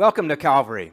Welcome to Calvary.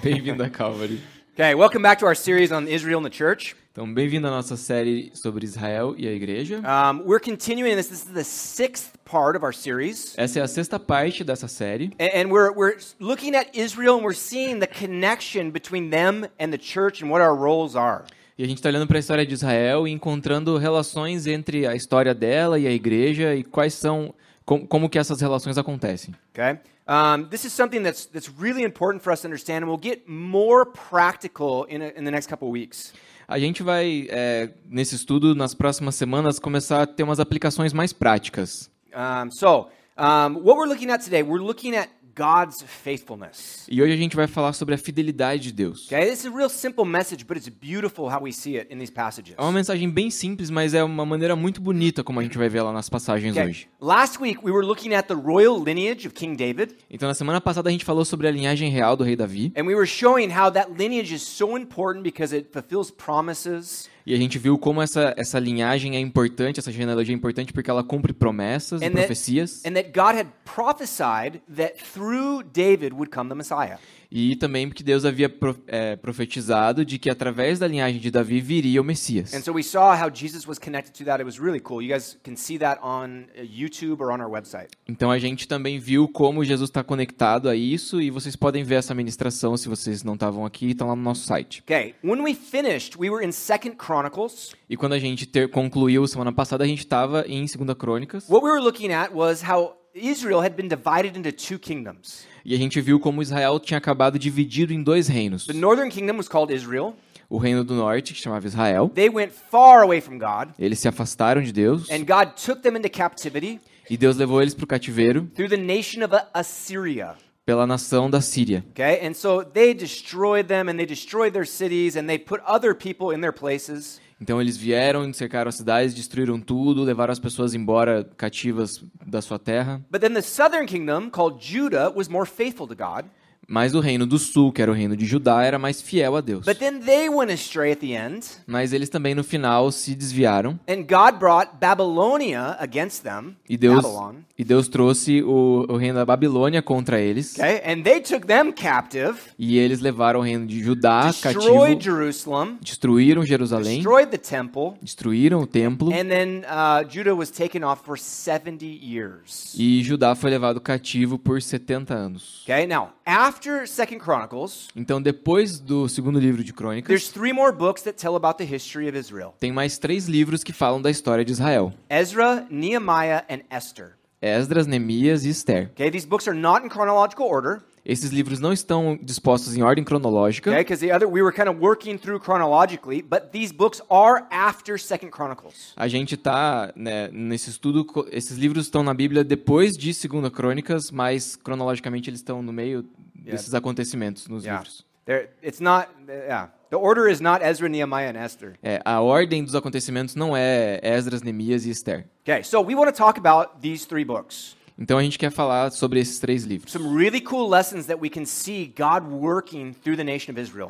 Bem-vindo a Calvary. okay, welcome back to our series on Israel and the church. Então, bem-vindo à nossa série sobre Israel e a igreja. Um, we're continuing this. This is the sixth part of our series. Essa é a sexta parte dessa série. And, and we're, we're looking at Israel and we're seeing the connection between them and the church and what our roles are. E a gente está olhando para a história de Israel e encontrando relações entre a história dela e a igreja e quais são como, como que essas relações acontecem. Okay? Um, this is something that's, that's really important for us to understand, and we'll get more practical in, a, in the next couple weeks. A gente vai, é, nesse estudo, nas próximas semanas, começar a ter umas aplicações mais práticas. Um, so, um, what we're looking at today, we're looking at God's faithfulness. E hoje a gente vai falar sobre a fidelidade de Deus. Okay, this is a real simple message, but it's beautiful how we see it in these passages. É uma mensagem bem simples, mas é uma maneira muito bonita como a gente vai ver lá nas passagens okay. hoje. Last week we were looking at the royal lineage of King David. Então na semana passada a gente falou sobre a linhagem real do rei Davi. And we were showing how that lineage is so important because it fulfills promises. E a gente viu como essa, essa linhagem é importante, essa genealogia é importante porque ela cumpre promessas and e that, profecias. And that God had prophesied that through David would come the Messiah. E também porque Deus havia é, profetizado de que através da linhagem de Davi viria o Messias. And so we saw how Jesus was connected to that. It was really cool. You guys can see that on uh, YouTube or on our website. Então a gente também viu como Jesus está conectado a isso e vocês podem ver essa ministração se vocês não estavam aqui, estão tá lá no nosso site. Okay. When we finished, we were in Chronicles. E quando a gente ter, concluiu semana passada, a gente estava em Segunda Crônicas. What we were looking at was how Israel had been divided into two kingdoms. E a gente viu como Israel tinha acabado dividido em dois reinos. The northern kingdom was called Israel. O reino do norte, que chamava Israel. They went far away from God. Eles se afastaram de Deus. And God took them into captivity. E Deus levou eles para o cativeiro. Through the nation of Assyria. Pela nação da Síria. Okay, and so they destroyed them and they destroyed their cities and they put other people in their places. Então eles vieram, cercaram as cidades, destruíram tudo, levaram as pessoas embora cativas da sua terra. But then the southern kingdom called Judah was more faithful to God. Mas o reino do sul, que era o reino de Judá, era mais fiel a Deus. But then they went astray at the end. Mas eles também no final se desviaram. And God brought Babylonia against them. E Deus Babylon. e Deus trouxe o, o reino da Babilônia contra eles. Okay? And they took them captive. E eles levaram o reino de Judá cativo. Jerusalem. Destruíram Jerusalém. Destroyed the temple. Destruíram o templo. And then uh, Judah was taken off for 70 years. E Judá foi levado cativo por 70 anos. Okay? Now, after after Second Chronicles, então depois do segundo livro de Crônicas, there's three more books that tell about the history of Israel. tem mais três livros que falam da história de Israel: Ezra, Nehemiah and Esther. Esdras, Neemias e Esther. Okay, these books are not in chronological order. Esses livros não estão dispostos em ordem cronológica. Okay, because the other we were kind of working through chronologically, but these books are after Second Chronicles. A gente tá né, nesse estudo, esses livros estão na Bíblia depois de Segunda Crônicas, mas cronologicamente eles estão no meio desses acontecimentos nos livros. There, it's not, yeah. The order is not Ezra, Nehemiah, and Esther. É, a ordem dos acontecimentos não é Esdras, Neemias e Esther. Okay, so we want to talk about these three books. Então a gente quer falar sobre esses três livros. Really cool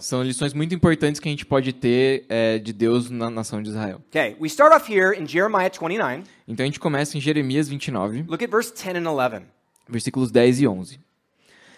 São lições muito importantes que a gente pode ter é, de Deus na nação de Israel. Okay, we start off here in Jeremiah 29. Então a gente começa em Jeremias 29. Look at verse 10 and 11. Versículos 10 e 11.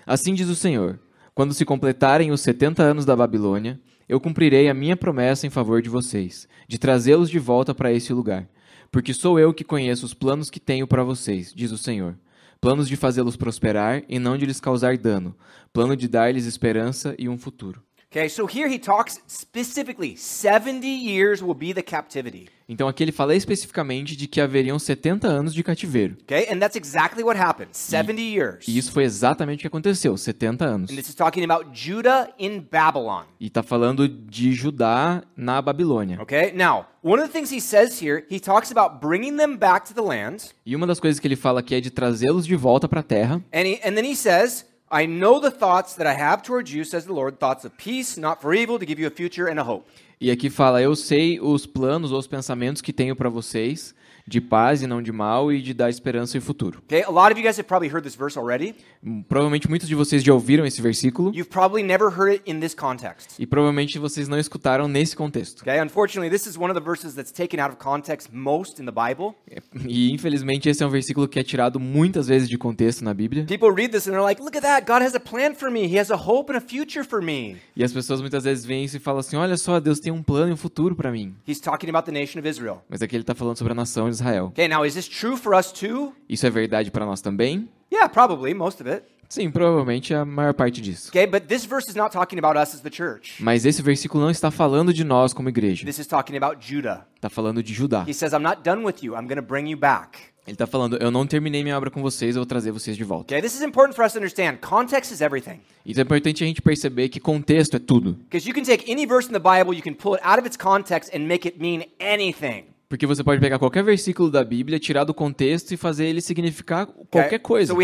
Assim diz o Senhor: Quando se completarem os setenta anos da Babilônia, eu cumprirei a minha promessa em favor de vocês, de trazê-los de volta para esse lugar. Porque sou eu que conheço os planos que tenho para vocês, diz o Senhor. Planos de fazê-los prosperar e não de lhes causar dano, plano de dar-lhes esperança e um futuro. Okay, so here he talks specifically 70 years will be the captivity. Então aqui ele fala especificamente de que haveriam 70 anos de cativeiro. Okay, and that's exactly what happened. 70 e, years. E isso foi exatamente o que aconteceu, 70 anos. And this is talking about Judah in Babylon. E está falando de Judá na Babilônia. Okay? Now, one of the things he says here, he talks about bringing them back to the land. E uma das coisas que ele fala aqui é de trazê-los de volta para a terra. And, he, and then he says I know the thoughts that I have towards you, says the Lord, thoughts of peace, not for evil, to give you a future and a hope. E aqui fala: Eu sei os planos ou os pensamentos que tenho para vocês de paz e não de mal e de dar esperança e futuro. Okay, a lot of you guys have probably heard this verse already. Hum, provavelmente muitos de vocês já ouviram esse versículo. You've probably never heard it in this context. E provavelmente vocês não escutaram nesse contexto. Okay, unfortunately, this is one of the verses that's taken out of context most in the Bible. É, e infelizmente esse é um versículo que é tirado muitas vezes de contexto na Bíblia. People read this and they're like, look at that, God has a plan for me. He has a hope and a future for me. E as pessoas muitas vezes veem isso e falam assim, olha só, Deus tem um plano e um futuro para mim. He's talking about the nation of Israel. Mas aqui ele está falando sobre a nação Israel. Okay, now is this true for us too? Isso é verdade para nós também? Yeah, probably most of it. Sim, provavelmente a maior parte disso. Okay, but this verse is not talking about us as the church. Mas esse versículo não está falando de nós como igreja. This is talking about Judah. Está falando de Judá. He says, I'm not done with you. I'm going to bring you back. Ele está falando, eu não terminei minha obra com vocês, eu vou trazer vocês de volta. Okay, this is important for us to understand. Context is everything. Isso é importante a gente perceber que contexto é tudo. Because you can take any verse in the Bible, you can pull it out of its context and make it mean anything. Porque você pode pegar qualquer versículo da Bíblia, tirar do contexto e fazer ele significar qualquer coisa.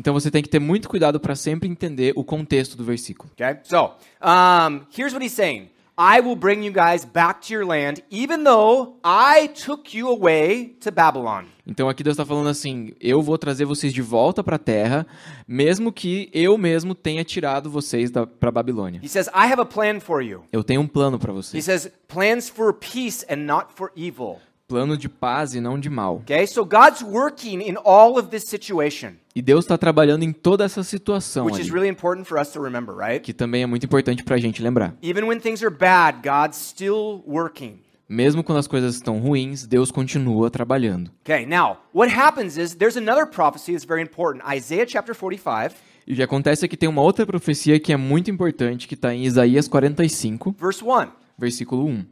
Então você tem que ter muito cuidado para sempre entender o contexto do versículo. Okay? So, um, here's what he's saying. I will bring you guys back to your land, even though I took you away to Babylon. Então aqui Deus está falando assim: eu vou trazer vocês de volta para a terra, mesmo que eu mesmo tenha tirado vocês para Babilônia. He says, I have a plan for you. Eu tenho um plano para vocês. He says, plans for peace and not for evil plano de paz e não de mal. Okay? So God's working in all of this situation. E Deus está trabalhando em toda essa situação. Which ali, is really important for us to remember, right? Que também é muito importante para a gente lembrar. Even when things are bad, God's still working. Mesmo quando as coisas estão ruins, Deus continua trabalhando. Okay, now what happens is there's another prophecy that's very important. Isaiah chapter 45. E o que acontece é que tem uma outra profecia que é muito importante que está em Isaías 45, verse 1. versículo 1.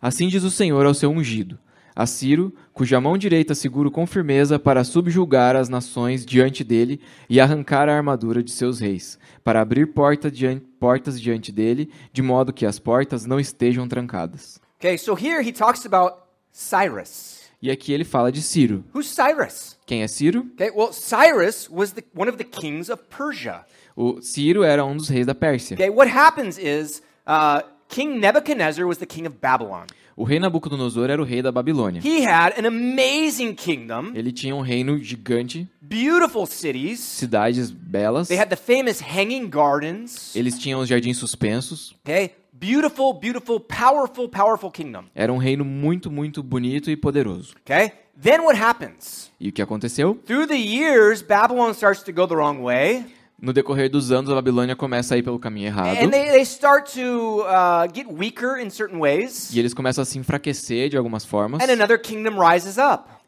Assim diz o Senhor ao seu ungido, a Ciro, cuja mão direita seguro com firmeza para subjulgar as nações diante dele e arrancar a armadura de seus reis, para abrir porta diante, portas diante dele, de modo que as portas não estejam trancadas. Okay, so here he talks about Cyrus. E aqui ele fala de Ciro. Who's Cyrus? Quem é Ciro? Okay, well, Cyrus was the, one of the kings of Persia. O Ciro era um dos reis da Pérsia. Okay, what happens is uh, King Nebuchadnezzar was the king of Babylon. O rei Nabucodonosor era o rei da Babilônia. He had an amazing kingdom. Ele tinha um reino gigante. Beautiful cities. Cidades belas. They had the famous hanging gardens. Eles tinham os jardins suspensos. Okay? Beautiful, beautiful, powerful, powerful kingdom. Era um reino muito, muito bonito e poderoso. Okay? Then what happens? E o que aconteceu? Through the years, Babylon starts to go the wrong way no decorrer dos anos a Babilônia começa a ir pelo caminho errado. They, they to, uh, ways, e eles começam a se enfraquecer de algumas formas.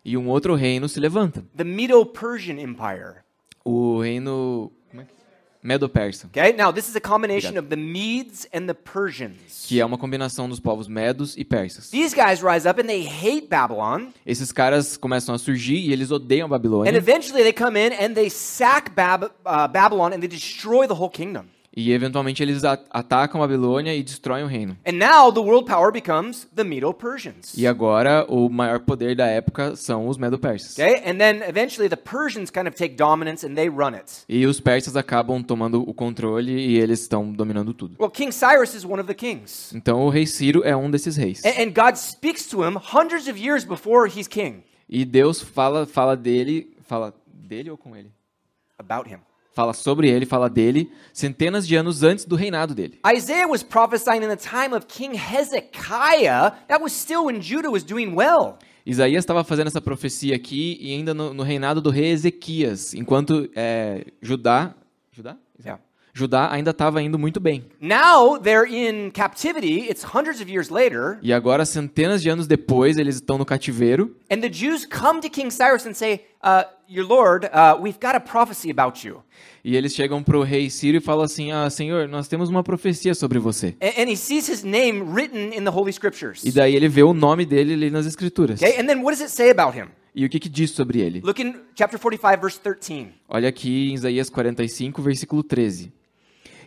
E um outro reino se levanta. O reino Medo-persa. Okay? Now this is a combination Obrigado. of the Medes and the Persians. Que é uma combinação dos povos medos e persas. These guys rise up and they hate Babylon. Esses caras começam a surgir e eles odeiam Babilônia. And eventually they come in and they sack Bab uh, Babylon and they destroy the whole kingdom. E eventualmente eles atacam a Babilônia e destroem o reino. E agora o maior poder da época são os Medo-persas. Okay? Kind of e os persas acabam tomando o controle e eles estão dominando tudo. Well, então o rei Ciro é um desses reis. And, and God speaks to him hundreds of years before he's king. E Deus fala fala dele, fala dele ou com ele? About him fala sobre ele, fala dele, centenas de anos antes do reinado dele. Isaiah was prophesying in the time of King Hezekiah, that was still when Judah was doing well. Isaías estava fazendo essa profecia aqui e ainda no, no reinado do rei Ezequias, enquanto é, Judá, Judá? Yeah. Judá ainda estava indo muito bem. Now they're in captivity, it's hundreds of years later. E agora centenas de anos depois eles estão no cativeiro. And the Jews come to King Cyrus and say, uh, your lord, uh, we've got a prophecy about you. E eles chegam pro rei Ciro e falam assim: "Ah, Senhor, nós temos uma profecia sobre você." And, and he sees his name written in the holy scriptures. E daí ele vê o nome dele ali nas escrituras. Okay? And then what does it say about him? E o que, que diz sobre ele? Look in chapter 45 verse 13. Olha aqui em Isaías 45 versículo 13.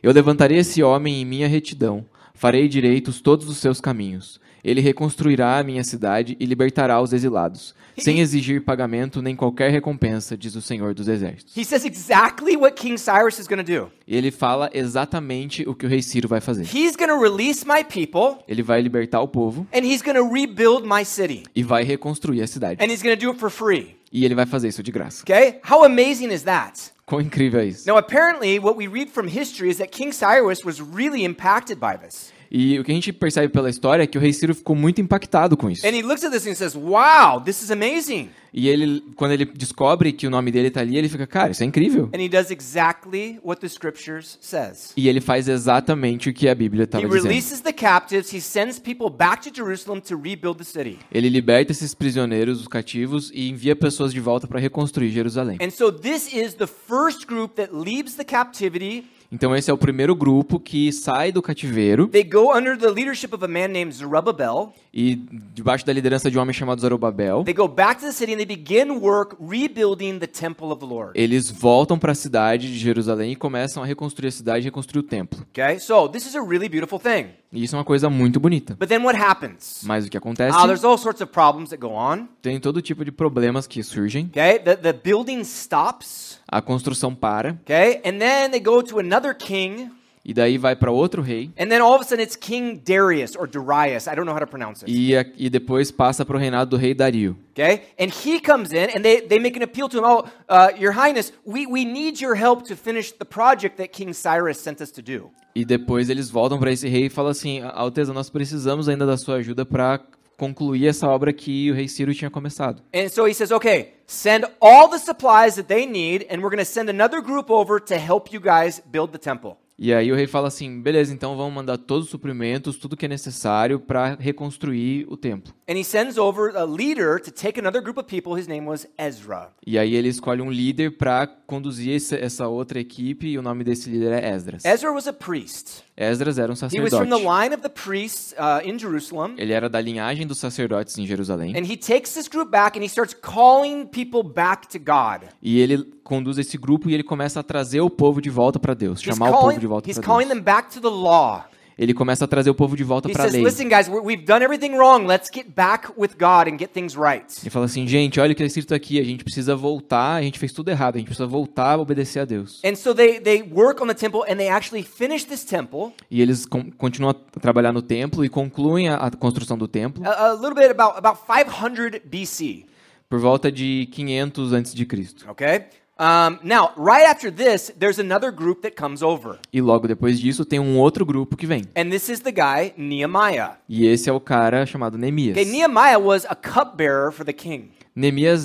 Eu levantarei esse homem em minha retidão, farei direitos todos os seus caminhos. Ele reconstruirá a minha cidade e libertará os exilados, sem exigir pagamento nem qualquer recompensa, diz o Senhor dos Exércitos. He says exactly what King Cyrus is do. Ele fala exatamente o que o rei Ciro vai fazer. He's release my people. Ele vai libertar o povo. And he's rebuild my city. E vai reconstruir a cidade. And he's going to do it for free. E ele vai fazer isso de graça. Okay? How amazing is that? Quão incrível é isso? Now apparently what we read from history is that King Cyrus was really impacted by this. E o que a gente percebe pela história é que o rei Ciro ficou muito impactado com isso. And he looks at this and says, "Wow, this is amazing." E ele, quando ele descobre que o nome dele está ali, ele fica, cara, isso é incrível. Exactly e ele faz exatamente o que a Bíblia estava dizendo. ele liberta esses prisioneiros, os cativos, e envia pessoas de volta para reconstruir Jerusalém. And so this is the first group that leaves the captivity então esse é o primeiro grupo que sai do cativeiro. They go under the leadership of a man named Zerubbabel. E debaixo da liderança de um homem chamado Zerubbabel. They go back to the city and they begin work rebuilding the temple of the Lord. Eles voltam para a cidade de Jerusalém e começam a reconstruir a cidade e reconstruir o templo. Okay? So, this is a really beautiful thing. E isso é uma coisa muito bonita. But then what happens? Mas o que acontece? Uh, all sorts of that go on. Tem todo tipo de problemas que surgem. Okay? The, the building stops. A construção para. Okay? And then they go to another king. E daí vai para outro rei. And then all of a sudden it's King Darius or Darius, I don't know how to pronounce it. E, e depois passa para o reinado do rei Dario. Okay? And he comes in and they they make an appeal to him, "Oh, uh, your highness, we we need your help to finish the project that King Cyrus sent us to do." E depois eles voltam para esse rei e falam assim: "Alteza, nós precisamos ainda da sua ajuda para concluir essa obra que o rei Ciro tinha começado. And so he says, okay, send all the supplies that they need and we're going to send another group over to help you guys build the temple. E aí o rei fala assim: beleza, então vamos mandar todos os suprimentos, tudo que é necessário para reconstruir o templo. e aí ele escolhe um líder para conduzir essa outra equipe e o nome desse líder é Esdras. Ezra was a priest. Esdras era um sacerdote. Priests, uh, ele era da linhagem dos sacerdotes em Jerusalém. E ele conduz esse grupo e ele começa a trazer o povo de volta para Deus, he's chamar calling, o povo de volta para Deus. Ele começa a trazer o povo de volta para a lei. guys, wrong. Let's get back with God and get right. Ele fala assim, gente, olha o que está é escrito aqui. A gente precisa voltar. A gente fez tudo errado. A gente precisa voltar a obedecer a Deus. E eles continuam a trabalhar no templo e concluem a, a construção do templo. A, a little bit about about 500 BC por volta de 500 antes de Cristo. Okay? Um, now, right after this, there's another group that comes over. E logo depois disso tem um outro grupo que vem. And this is the guy Nehemiah. E esse é o cara chamado Nemias. Okay, Nehemiah was a cupbearer for the king.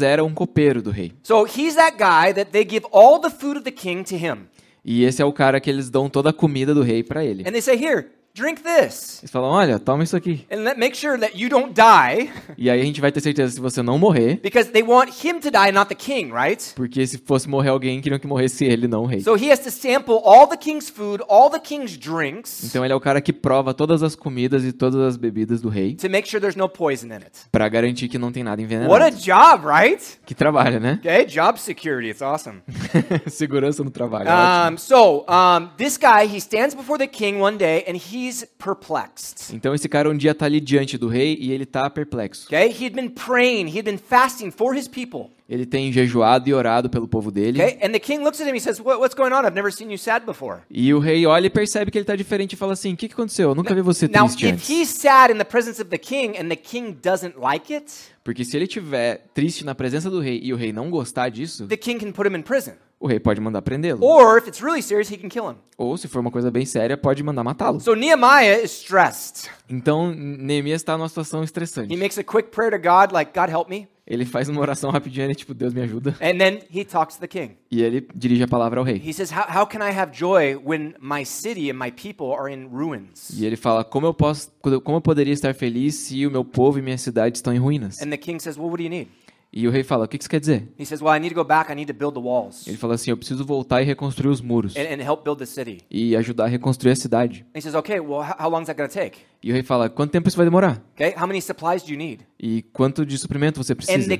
era um copeiro do rei. So he's that guy that they give all the food of the king to him. E esse é o cara que eles dão toda a comida do rei para ele. And they say here, Drink this. Eles falam, olha, toma isso aqui. And let, make sure that you don't die. E aí a gente vai ter certeza se você não morrer. Because they want him to die, not the king, right? Porque se fosse morrer alguém, queriam que morresse ele, não o rei. So he has to sample all the king's food, all the king's drinks. Então ele é o cara que prova todas as comidas e todas as bebidas do rei. To make sure there's no poison in it. Para garantir que não tem nada envenenado. What a job, right? Que trabalho, né? Okay, job security, it's awesome. Segurança no trabalho. Um, so, um, this guy, he stands before the king one day and he he's perplexed. Então esse cara um dia está ali diante do rei e ele está perplexo. Okay? He'd been praying, he'd been fasting for his people. Ele tem jejuado e orado pelo povo dele. Okay? And the king looks at him and says, "What's going on? I've never seen you sad before." E o rei olha e percebe que ele está diferente e fala assim: "O que, que aconteceu? Eu nunca vi você triste now, antes." Now, if he's sad in the presence of the king and the king doesn't like it, porque se ele tiver triste na presença do rei e o rei não gostar disso, the king can put him in prison o rei pode mandar prendê-lo. Or if it's really serious, he can kill him. Ou se for uma coisa bem séria, pode mandar matá-lo. So Nehemiah is stressed. Então Neemias está numa situação estressante. He makes a quick prayer to God like God help me. Ele faz uma oração rapidinha, é tipo Deus me ajuda. And then he talks to the king. E ele dirige a palavra ao rei. He says, how, can I have joy when my city and my people are in ruins? E ele fala, como eu posso como eu poderia estar feliz se o meu povo e minha cidade estão em ruínas? And the king says, well, what do you need? E o rei fala, o que isso quer dizer? Ele fala assim, eu preciso voltar e reconstruir os muros. e ajudar a reconstruir a cidade. e o rei fala, quanto tempo isso vai demorar? e quanto de suprimento você precisa?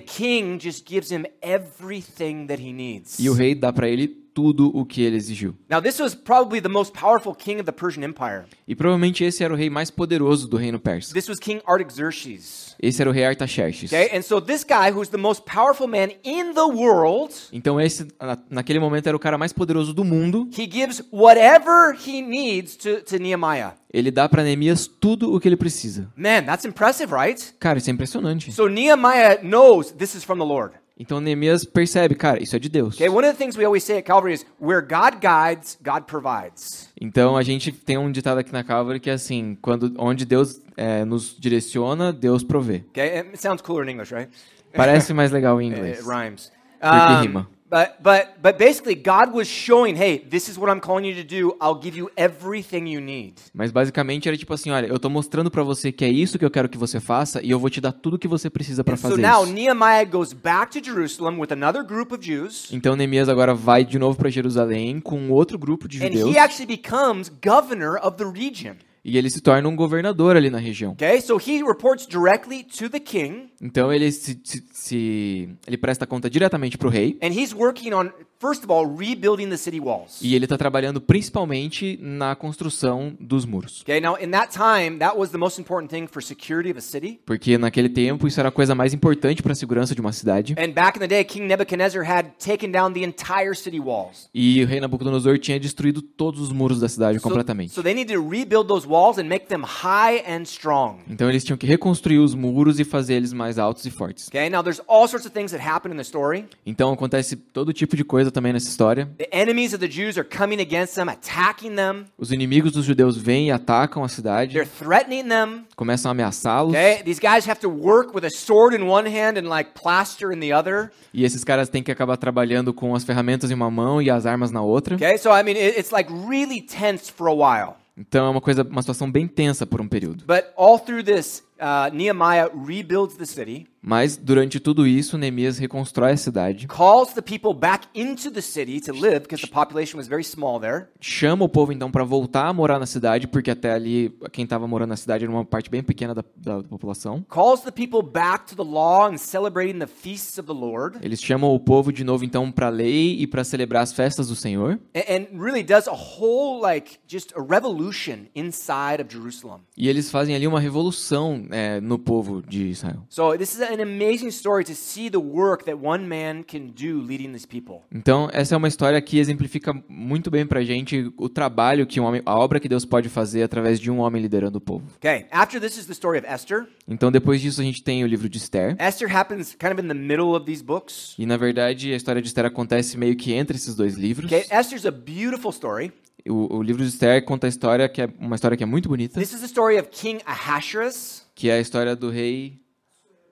E o rei dá para ele tudo o que ele exigiu. Now this was probably the most powerful king of the Persian Empire. E provavelmente esse era o rei mais poderoso do reino persa. This was King Artaxerxes. Esse era o rei Artaxerxes. Okay? And so this guy who's the most powerful man in the world. Então esse naquele momento era o cara mais poderoso do mundo. He gives whatever he needs to to Nehemiah. Ele dá para Neemias tudo o que ele precisa. Man, that's impressive, right? Cara, isso é impressionante. So Nehemiah knows this is from the Lord. Então Neemias percebe, cara, isso é de Deus. Okay, one of the things we always say at Calvary is where God guides, God provides. Então a gente tem um ditado aqui na Calvary que é assim, quando onde Deus é, nos direciona, Deus provê. Okay, it sounds cooler in English, right? Parece mais legal em inglês. It rhymes. Porque um, rima. But, but, but basically, God was showing, hey, this is what I'm calling you to do. I'll give you everything you need. Mas basicamente era tipo assim, olha, eu estou mostrando para você que é isso que eu quero que você faça e eu vou te dar tudo que você precisa para fazer. So now isso. Nehemiah goes back to Jerusalem with another group of Jews. Então Neemias agora vai de novo para Jerusalém com outro grupo de judeus. And he actually becomes governor of the region. E ele se torna um governador ali na região. Okay, so he reports directly to the king. Então ele se, se, se ele presta conta diretamente para o rei. And he's working on First of all, rebuilding the city walls. E ele está trabalhando principalmente na construção dos muros. Okay, now in that time, that was the most important thing for security of a city. Porque naquele tempo isso era a coisa mais importante para a segurança de uma cidade. And back in the day, King Nebuchadnezzar had taken down the entire city walls. E o rei Nabucodonosor tinha destruído todos os muros da cidade so, completamente. So they need to rebuild those walls and make them high and strong. Então eles tinham que reconstruir os muros e fazer eles mais altos e fortes. Okay, now there's all sorts of things that happen in the story. Então acontece todo tipo de coisa coisa também nessa história. Os inimigos dos judeus vêm e atacam a cidade. Them, começam a ameaçá-los. Okay? e esses caras têm que acabar trabalhando com as ferramentas em uma mão e as armas na outra. Okay? So I mean it's like really tense for a while. Então é uma coisa, uma situação bem tensa por um período. But all through this, uh, Nehemiah rebuilds the city. Mas durante tudo isso, Neemias reconstrói a cidade. Calls the people back into the city to live because the population was very small there. Chama o povo então para voltar a morar na cidade, porque até ali quem estava morando na cidade era uma parte bem pequena da, da, da população. Calls the people back to the law and celebrating the feasts of the Lord. Eles chamam o povo de novo então para a lei e para celebrar as festas do Senhor. And, and really does a whole like just a revolution inside of Jerusalem. E eles fazem ali uma revolução é, no povo de Israel. So this is an amazing story to see the work that one man can do leading these people. Então, essa é uma história que exemplifica muito bem pra gente o trabalho que um homem, a obra que Deus pode fazer através de um homem liderando o povo. Okay, after this is the story of Esther. Então, depois disso a gente tem o livro de Esther. Esther happens kind of in the middle of these books. E na verdade, a história de Esther acontece meio que entre esses dois livros. Okay, Esther's a beautiful story. O, o, livro de Esther conta a história que é uma história que é muito bonita. This is the story of King Ahasuerus. Que é a história do rei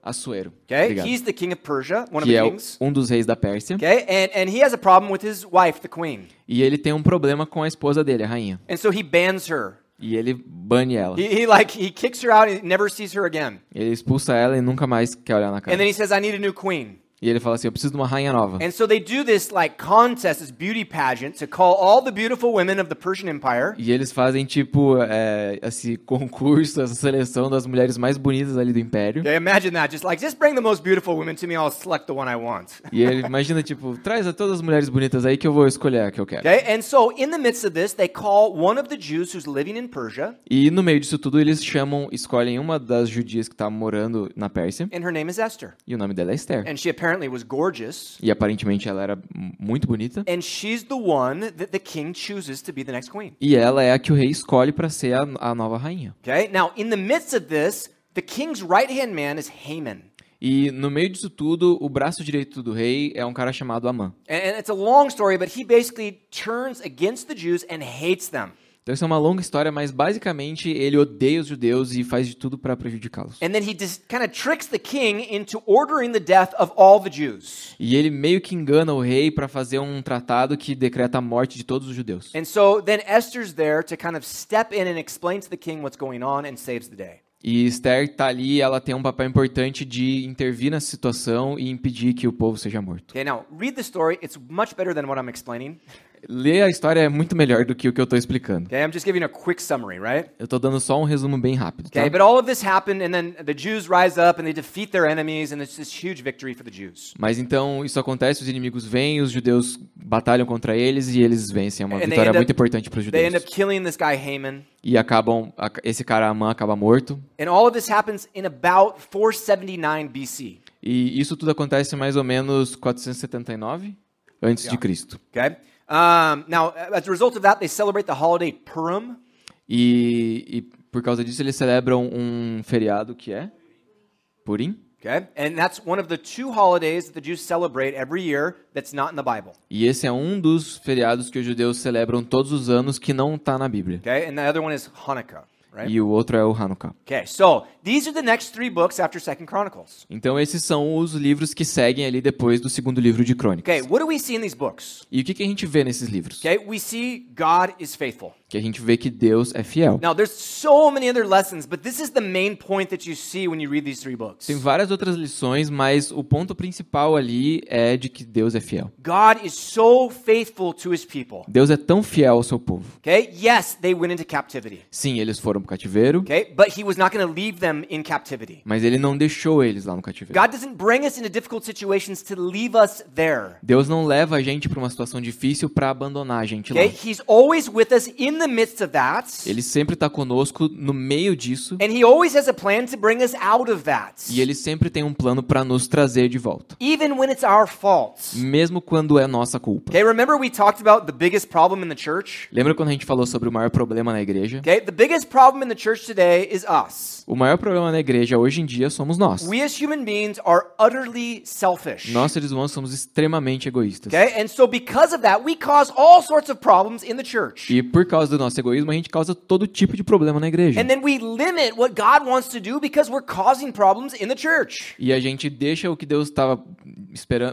Assuero. Okay, Obrigado. he's the king of Persia, one of que the é kings. um dos reis da Pérsia. Okay, and and he has a problem with his wife, the queen. E ele tem um problema com a esposa dele, a rainha. And so he bans her. E ele bane ela. He, he like he kicks her out and never sees her again. Ele expulsa ela e nunca mais quer olhar na cara. And then he says, "I need a new queen." E ele fala assim, eu preciso de uma rainha nova. And so they do this like contest, this beauty pageant to call all the beautiful women of the Persian Empire. E eles fazem tipo é, esse concurso, essa seleção das mulheres mais bonitas ali do império. Yeah, imagine that, just like just bring the most beautiful women to me, I'll select the one I want. E ele imagina tipo, traz a todas as mulheres bonitas aí que eu vou escolher a que eu quero. Okay? And so in the midst of this, they call one of the Jews who's living in Persia. E no meio disso tudo, eles chamam, escolhem uma das judias que está morando na Pérsia. And her name is Esther. E o nome dela é Esther. And she apparently apparently was gorgeous. E aparentemente ela era muito bonita. And she's the one that the king chooses to be the next queen. E ela é a que o rei escolhe para ser a, a nova rainha. Okay? Now, in the midst of this, the king's right-hand man is Haman. E no meio disso tudo, o braço direito do rei é um cara chamado Amã. And it's a long story, but he basically turns against the Jews and hates them. Então isso é uma longa história, mas basicamente ele odeia os judeus e faz de tudo para prejudicá-los. And then he just kind of tricks the king into ordering the death of all the Jews. E ele meio que engana o rei para fazer um tratado que decreta a morte de todos os judeus. And so then Esther's there to kind of step in and explain to the king what's going on and saves the day. E Esther está ali, ela tem um papel importante de intervir na situação e impedir que o povo seja morto. Okay, now read the story. It's much better than what I'm explaining. Ler a história é muito melhor do que o que eu estou explicando. Okay, I'm just giving a quick summary, right? Eu estou dando só um resumo bem rápido. Tá? but all of this happened and then the Jews rise up and they defeat their enemies and it's this huge victory for the Jews. Mas então isso acontece, os inimigos vêm, os judeus batalham contra eles e eles vencem, é uma and vitória muito up, importante para os judeus. They end up killing this guy Haman. E acabam esse cara Amã acaba morto. And all of this happens in about 479 BC. E isso tudo acontece mais ou menos 479 antes yeah. de Cristo. Okay? Um, now, as a result of that, they celebrate the holiday Purim. E, e por causa disso eles celebram um feriado que é Purim. Okay? And that's one of the two holidays that the Jews celebrate every year that's not in the Bible. E esse é um dos feriados que os judeus celebram todos os anos que não está na Bíblia. Okay? And the other one is Hanukkah right? E o outro é o Hanukkah. Okay, so these are the next three books after Second Chronicles. Então esses são os livros que seguem ali depois do segundo livro de Crônicas. Okay, what do we see in these books? E o que, que a gente vê nesses livros? Okay, we see God is faithful que a gente vê que Deus é fiel. Now there's so many other lessons, but this is the main point that you see when you read these three books. Tem várias outras lições, mas o ponto principal ali é de que Deus é fiel. God is so faithful to his people. Deus é tão fiel ao seu povo. Okay? Yes, they went into captivity. Sim, eles foram para o cativeiro. Okay? But he was not going to leave them in captivity. Mas ele não deixou eles lá no cativeiro. God doesn't bring us into difficult situations to leave us there. Deus não leva a gente para uma situação difícil para abandonar a gente okay? lá. He's always with us in ele sempre está conosco no meio disso. E ele sempre tem um plano para nos trazer de volta. Mesmo quando é nossa culpa. Okay, remember we talked about the biggest problem in the church? Lembra quando a gente falou sobre o maior problema na igreja? Okay, the biggest problem in the church today is us. O maior problema na igreja hoje em dia somos nós. We as human beings are utterly selfish. Nós seres humanos somos extremamente egoístas. Okay, and so because of that, we cause all sorts of problems in the church. E por causa causa do nosso egoísmo, a gente causa todo tipo de problema na igreja. E a gente deixa o que Deus estava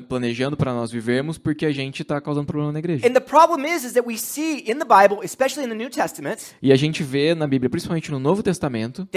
planejando para nós vivermos porque a gente está causando problema na igreja. E a gente vê na Bíblia, principalmente no Novo Testamento,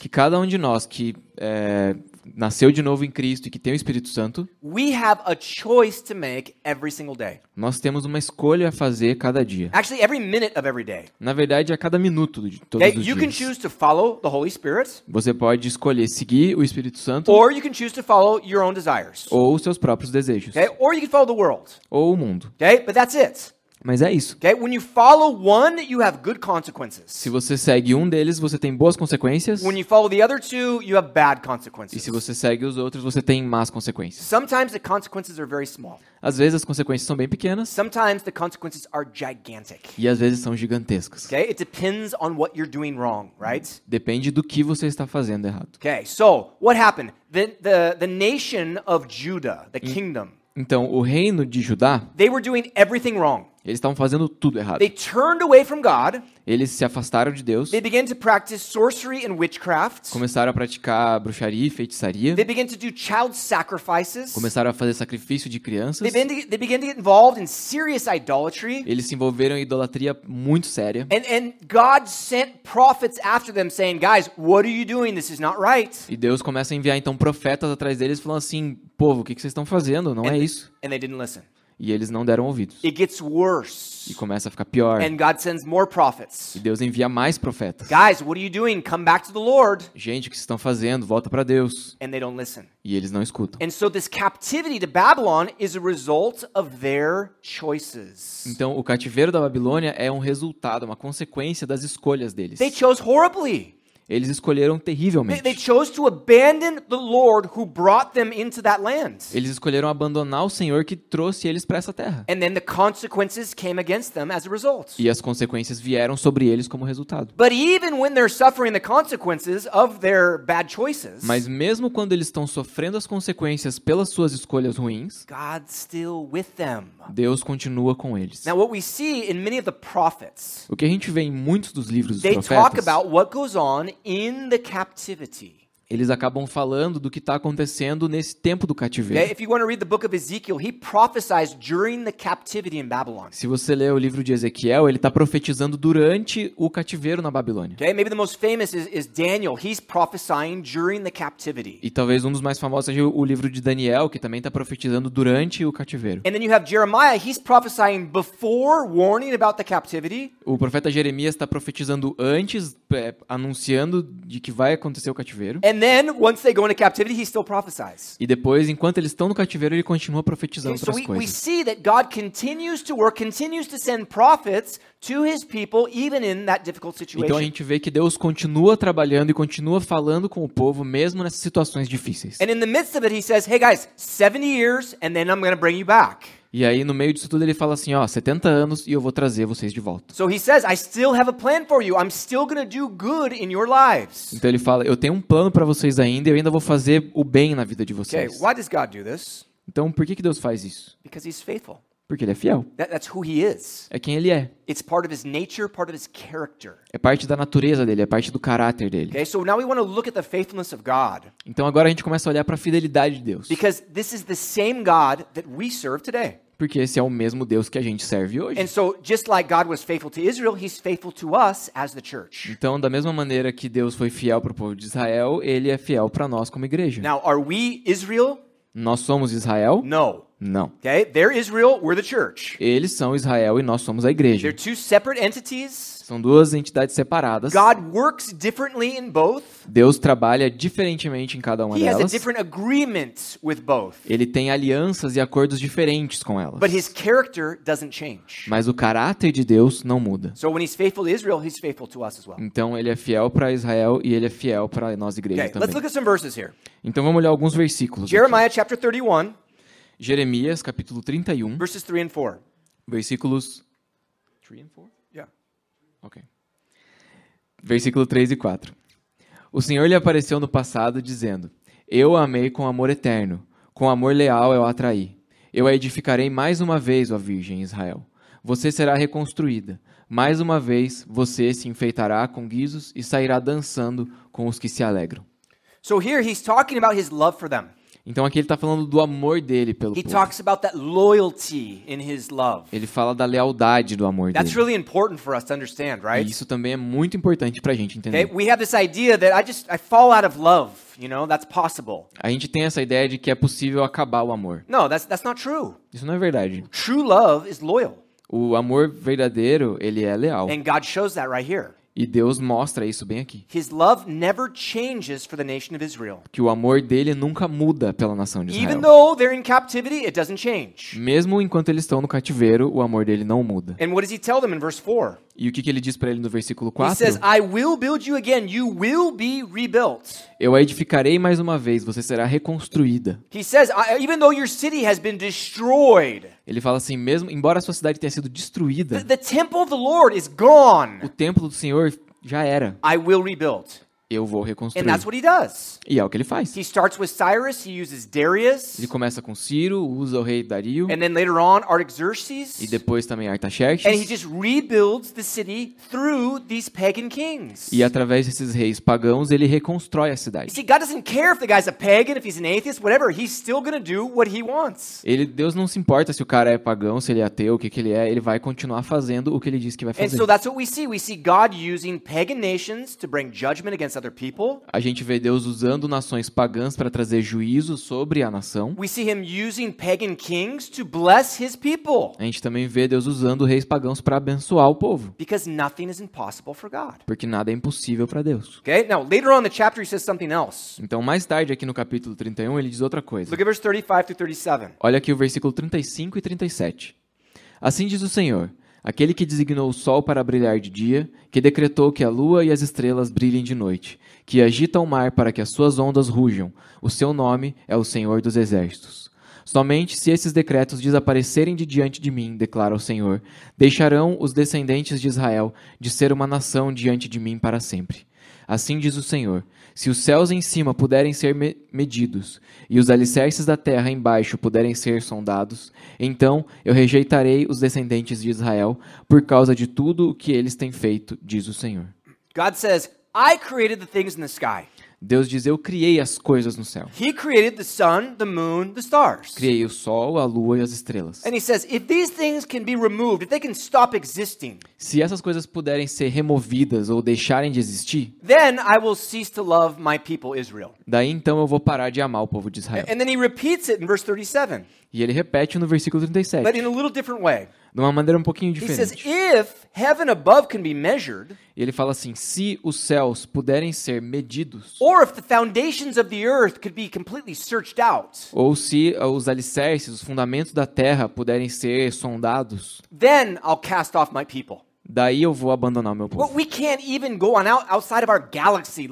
que cada um de nós que é, nasceu de novo em Cristo e que tem o Espírito Santo, we have a choice to make every single day. Nós temos uma escolha a fazer cada dia. Actually, every minute of every day. Na verdade, a cada minuto de todos okay? os you dias. Can choose to follow the Holy Spirit, Você pode escolher seguir o Espírito Santo. Or you can choose to follow your own desires. Ou seus próprios desejos. Okay? Or you can follow the world. Ou o mundo. Okay? But that's it. Mas é isso. Okay? When you follow one, you have good consequences. Se você segue um deles, você tem boas consequências. When you follow the other two, you have bad consequences. E se você segue os outros, você tem más consequências. Sometimes the consequences are very small. Às vezes as consequências são bem pequenas. Sometimes the consequences are gigantic. E às vezes são gigantescas. Okay? It depends on what you're doing wrong, right? Depende do que você está fazendo errado. Okay. So, what happened? The the the nation of Judah, the kingdom. Então, o reino de Judá, they were doing everything wrong. Eles estavam fazendo tudo errado. They turned away from God. Eles se afastaram de Deus. They began to practice sorcery and witchcraft. Começaram a praticar bruxaria e feitiçaria. They began to do child sacrifices. Começaram a fazer sacrifício de crianças. They began to, they began to get involved in serious idolatry. Eles se envolveram em idolatria muito séria. And, and God sent prophets after them saying, "Guys, what are you doing? This is not right." E Deus começa a enviar então profetas atrás deles falando assim: "Povo, o que, que vocês estão fazendo? Não and, é isso." And they didn't listen. E eles não deram ouvidos. It gets worse. E começa a ficar pior. And God sends more prophets. E Deus envia mais profetas. Guys, what are you doing? Come back to the Lord. Gente, o que vocês estão fazendo? Volta para Deus. And they don't listen. E eles não escutam. And so this captivity to Babylon is a result of their choices. Então o cativeiro da Babilônia é um resultado, uma consequência das escolhas deles. They chose horribly. Eles escolheram terrivelmente. Eles escolheram abandonar o Senhor que trouxe eles para essa terra. E as consequências vieram sobre eles como resultado. Mas mesmo quando eles estão sofrendo as consequências pelas suas escolhas ruins, Deus continua com eles. O que a gente vê em muitos dos livros dos profetas, in the captivity eles acabam falando do que está acontecendo nesse tempo do cativeiro. Se você ler o livro de Ezequiel, ele está profetizando durante o cativeiro na Babilônia. E talvez um dos mais famosos seja o livro de Daniel, que também está profetizando durante o cativeiro. O profeta Jeremias está profetizando antes, é, anunciando de que vai acontecer o cativeiro. And And then, once they go into captivity, he still prophesies. E depois, enquanto eles estão no cativeiro, ele continua profetizando okay, outras we, coisas. We see that God continues to work, continues to send prophets to his people even in that difficult situation. Então a gente vê que Deus continua trabalhando e continua falando com o povo mesmo nessas situações difíceis. And in the midst of it, he says, "Hey guys, 70 years and then I'm going to bring you back." E aí no meio disso tudo ele fala assim, ó, 70 anos e eu vou trazer vocês de volta. So he says, I still have a plan for you. I'm still going do good in your lives. Então ele fala, eu tenho um plano para vocês ainda e eu ainda vou fazer o bem na vida de vocês. Okay, why does God do this? Então por que que Deus faz isso? Because he's faithful. Porque ele é fiel. That's who he is. É quem ele é. It's part of his nature, part of his character. É parte da natureza dele, é parte do caráter dele. Okay, so now we want to look at the faithfulness of God. Então agora a gente começa a olhar para a fidelidade de Deus. Because this is the same God that we serve today. Porque esse é o mesmo Deus que a gente serve hoje. And so just like God was faithful to Israel, he's faithful to us as the church. Então da mesma maneira que Deus foi fiel para o povo de Israel, ele é fiel para nós como igreja. Now are we Israel? Nós somos Israel? No. Não. Okay? They're Israel, we're the church. Eles são Israel e nós somos a igreja. They're two separate entities. São duas entidades separadas. God works differently in both. Deus trabalha diferentemente em cada uma He delas. Has a different agreement with both. Ele tem alianças e acordos diferentes com elas. But his character doesn't change. Mas o caráter de Deus não muda. Então ele é fiel para Israel e ele é fiel para nós igreja okay, também. Let's look at some verses here. Então vamos olhar alguns versículos. Jeremiah aqui. chapter 31. Jeremias, capítulo 31. Verses 3 and 4. Versículos 3 and 4? Yeah. okay. Versículo 3 e 4. O Senhor lhe apareceu no passado dizendo: Eu a amei com amor eterno, com amor leal eu a atraí. Eu a edificarei mais uma vez, ó virgem Israel. Você será reconstruída. Mais uma vez você se enfeitará com guizos e sairá dançando com os que se alegram. So here he's talking about his love for them. Então aqui ele está falando do amor dele pelo He povo. talks about that loyalty in his love. Ele fala da lealdade do amor That's dele. really important for us to understand, right? E isso também é muito importante para gente entender. Okay? We have this idea that I just I fall out of love, you know, that's possible. A gente tem essa ideia de que é possível acabar o amor. No, that's that's not true. Isso não é verdade. True love is loyal. O amor verdadeiro, ele é leal. And God shows that right here. E Deus mostra isso bem aqui. His love never changes for the nation of Israel. Que o amor dele nunca muda pela nação de Israel. Even though they're in captivity, it doesn't change. Mesmo enquanto eles estão no cativeiro, o amor dele não muda. And what does he tell them in verse 4? E o que, que ele diz para ele no versículo 4? Ele diz: I will build you again, you will be rebuilt. Eu a edificarei mais uma vez, você será reconstruída. He says, even though your city has been destroyed. Ele fala assim, mesmo embora a sua cidade tenha sido destruída. The, the temple of the Lord is gone. O templo do Senhor já era. I will rebuild eu vou reconstruir. And that's what he does. E é o que ele faz. He starts with Cyrus, he uses Darius. Ele começa com Ciro, usa o rei Dario. And then later on Artaxerxes. E depois também Artaxerxes. And he just rebuilds the city through these pagan kings. E através desses reis pagãos ele reconstrói a cidade. See, God doesn't care if the guy's a pagan, if he's an atheist, whatever. He's still gonna do what he wants. Ele Deus não se importa se o cara é pagão, se ele é ateu, o que que ele é, ele vai continuar fazendo o que ele diz que vai fazer. And so that's what we see. We see God using pagan nations to bring judgment against a gente vê Deus usando nações pagãs para trazer juízo sobre a nação. We see him using pagan kings to bless his people. A gente também vê Deus usando reis pagãos para abençoar o povo. Because nothing is impossible for God. Porque nada é impossível para Deus. Okay? Now, later on the chapter he says something else. Então mais tarde aqui no capítulo 31 ele diz outra coisa. Look at verse 35 to 37. Olha aqui o versículo 35 e 37. Assim diz o Senhor: aquele que designou o sol para brilhar de dia, que decretou que a lua e as estrelas brilhem de noite, que agita o mar para que as suas ondas rujam, o seu nome é o Senhor dos Exércitos. Somente se esses decretos desaparecerem de diante de mim, declara o Senhor, deixarão os descendentes de Israel de ser uma nação diante de mim para sempre. Assim diz o Senhor: Se os céus em cima puderem ser me medidos, e os alicerces da terra embaixo puderem ser sondados, então eu rejeitarei os descendentes de Israel por causa de tudo o que eles têm feito, diz o Senhor. God says, I created the things in the sky. Deus diz: Eu criei as coisas no céu. He created the sun, the moon, the stars. Criei o sol, a lua e as estrelas. And he says, if these things can be removed, if they can stop existing. Se essas coisas puderem ser removidas ou deixarem de existir, then I will cease to love my people Israel. Daí então eu vou parar de amar o povo de Israel. And then he repeats it in verse 37. E ele repete no versículo 37. But in a little different way de uma maneira um pouquinho diferente. e ele fala assim, se os céus puderem ser medidos, ou se ah, os alicerces, os fundamentos da terra puderem ser sondados, then I'll cast off my people daí eu vou abandonar o meu povo. Galaxy,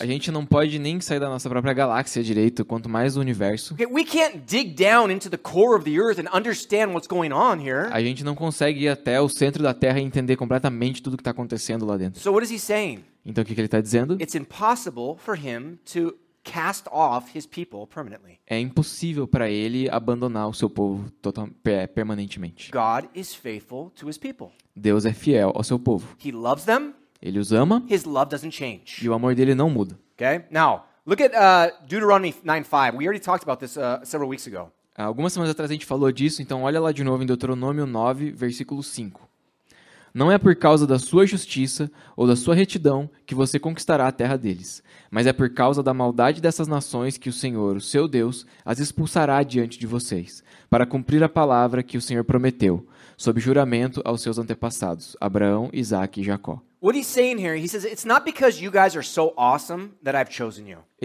a gente não pode nem sair da nossa própria galáxia direito, quanto mais o universo. A gente não consegue ir até o centro da Terra e entender completamente tudo o que está acontecendo lá dentro. So então o que, que ele está dizendo? It's impossible for him to é impossível para ele abandonar o seu povo total, permanentemente. God is faithful to his people. Deus é fiel ao seu povo. He loves them. Ele os ama. His love doesn't change. E o amor dele não muda. Okay? Now, look at uh, Deuteronomy 9:5. We already talked about this uh, several weeks ago. Algumas semanas atrás a gente falou disso, então olha lá de novo em Deuteronômio 9, versículo 5. Não é por causa da sua justiça ou da sua retidão que você conquistará a terra deles, mas é por causa da maldade dessas nações que o Senhor, o seu Deus, as expulsará diante de vocês, para cumprir a palavra que o Senhor prometeu, sob juramento aos seus antepassados, Abraão, Isaque e Jacó. Ele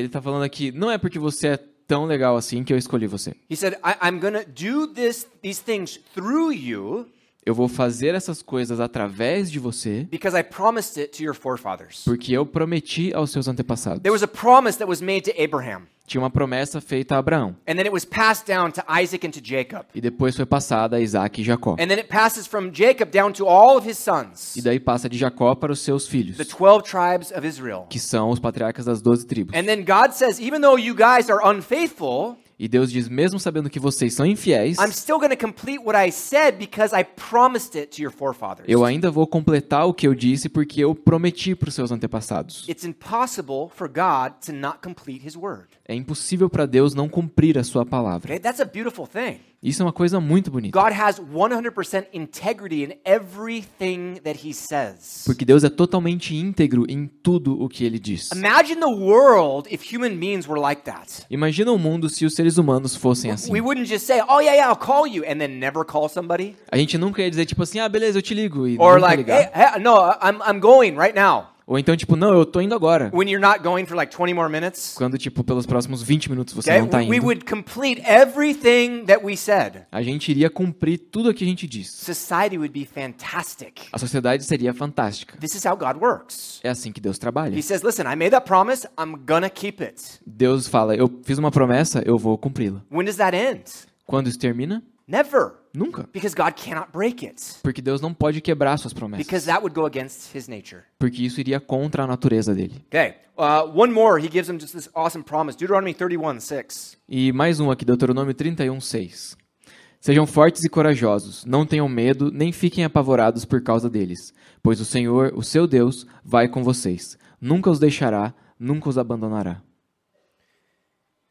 está falando aqui, não é porque você é tão legal assim que eu escolhi você. He said, I, I'm to do this, these things through you. Eu vou fazer essas coisas através de você. Because I promised it to your forefathers. Porque eu prometi aos seus antepassados. There was a promise that was made to Abraham. Tinha uma promessa feita a Abraão. And then it was passed down to Isaac and to Jacob. E depois foi passada a Isaac e Jacó. And then it passes from Jacob down to all of his sons. E daí passa de Jacó para os seus filhos. The 12 tribes of Israel. Que são os patriarcas das 12 tribos. And then God says, even though you guys are unfaithful, e Deus diz, mesmo sabendo que vocês são infiéis, Eu ainda vou completar o que eu disse porque eu prometi para os seus antepassados. É impossível para Deus não cumprir a sua palavra. Okay? That's a thing. Isso é uma coisa muito bonita. God has 100% integrity in everything that he says. Porque Deus é totalmente íntegro em tudo o que ele diz. Imagine the world if human beings were like that. Imagina o mundo se os seres humanos fossem assim. We wouldn't just say, "Oh yeah, yeah, I'll call you" and then never call somebody. A gente nunca ia dizer tipo assim: "Ah, beleza, eu te ligo" e Or nunca like, ligar. Hey, hey, no, I'm I'm going right now. Ou então, tipo, não, eu tô indo agora. When you're not going for like 20 more minutes. Quando, tipo, pelos próximos 20 minutos você não tá indo. We would complete everything that we said. A gente iria cumprir tudo o que a gente disse. Society would be fantastic. A sociedade seria fantástica. This is how God works. É assim que Deus trabalha. Deus fala, eu fiz uma promessa, eu vou cumpri-la. Quando isso termina? Never. Nunca. Because God cannot break it. Porque Deus não pode quebrar suas promessas. Because that would go against his nature. Porque isso iria contra a natureza dele. Okay. Uh, one more, he gives them just this awesome promise. Deuteronomy 31:6. E mais um aqui, Deuteronômio 31:6. Sejam fortes e corajosos, não tenham medo, nem fiquem apavorados por causa deles, pois o Senhor, o seu Deus, vai com vocês. Nunca os deixará, nunca os abandonará.